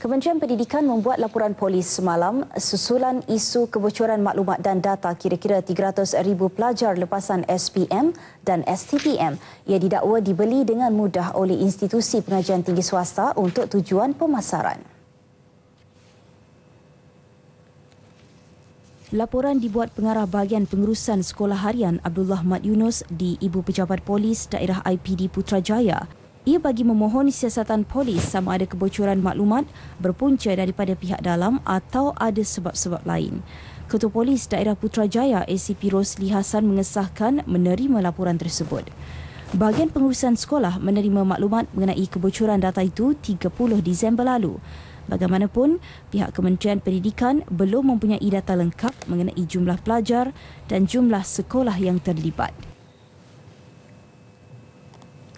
Kementerian Pendidikan membuat laporan polis semalam susulan isu kebocoran maklumat dan data kira-kira 300,000 pelajar lepasan SPM dan STPM. yang didakwa dibeli dengan mudah oleh institusi pengajian tinggi swasta untuk tujuan pemasaran. Laporan dibuat pengarah bahagian pengurusan sekolah harian Abdullah Mat Yunus di Ibu Pejabat Polis Daerah IPD Putrajaya ia bagi memohon siasatan polis sama ada kebocoran maklumat berpunca daripada pihak dalam atau ada sebab-sebab lain. Ketua Polis Daerah Putrajaya ACP Rosli Hassan mengesahkan menerima laporan tersebut. Bahagian pengurusan sekolah menerima maklumat mengenai kebocoran data itu 30 Disember lalu. Bagaimanapun, pihak Kementerian Pendidikan belum mempunyai data lengkap mengenai jumlah pelajar dan jumlah sekolah yang terlibat.